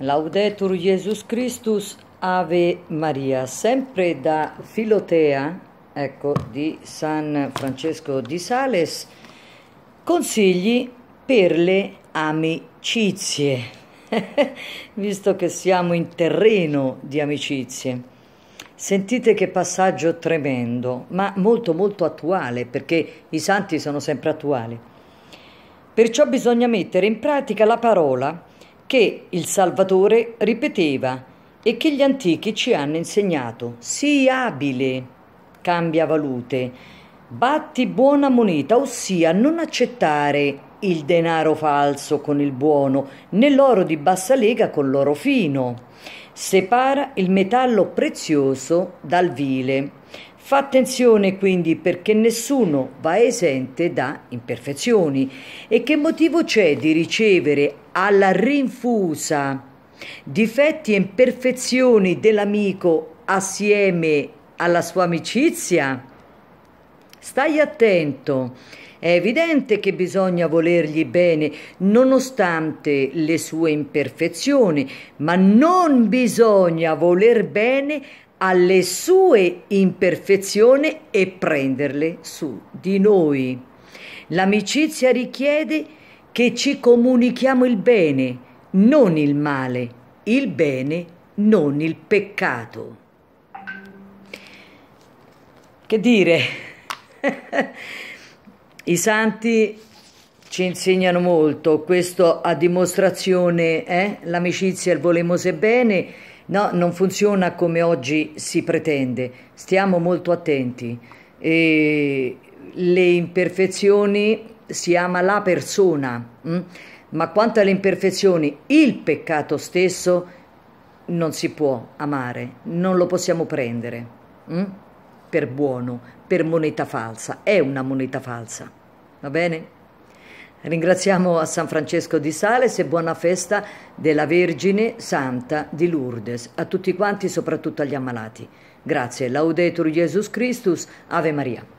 Laudetur Jesus Christus, Ave Maria, sempre da Filotea, ecco, di San Francesco di Sales, consigli per le amicizie, visto che siamo in terreno di amicizie. Sentite che passaggio tremendo, ma molto molto attuale, perché i santi sono sempre attuali. Perciò bisogna mettere in pratica la parola che il Salvatore ripeteva e che gli antichi ci hanno insegnato. Sii abile, cambia valute, batti buona moneta, ossia non accettare il denaro falso con il buono, né l'oro di bassa lega con l'oro fino. Separa il metallo prezioso dal vile. Fa attenzione quindi perché nessuno va esente da imperfezioni e che motivo c'è di ricevere alla rinfusa difetti e imperfezioni dell'amico assieme alla sua amicizia? Stai attento, è evidente che bisogna volergli bene nonostante le sue imperfezioni, ma non bisogna voler bene alle sue imperfezioni e prenderle su di noi. L'amicizia richiede che ci comunichiamo il bene, non il male, il bene, non il peccato. Che dire? I santi ci insegnano molto, questo a dimostrazione, eh? l'amicizia, il volemose bene No, non funziona come oggi si pretende, stiamo molto attenti. E le imperfezioni si ama la persona, mm? ma quanto alle imperfezioni, il peccato stesso non si può amare, non lo possiamo prendere mm? per buono, per moneta falsa, è una moneta falsa, va bene? Ringraziamo a San Francesco di Sales e buona festa della Vergine Santa di Lourdes, a tutti quanti, soprattutto agli ammalati. Grazie, laudetur Jesus Christus, Ave Maria.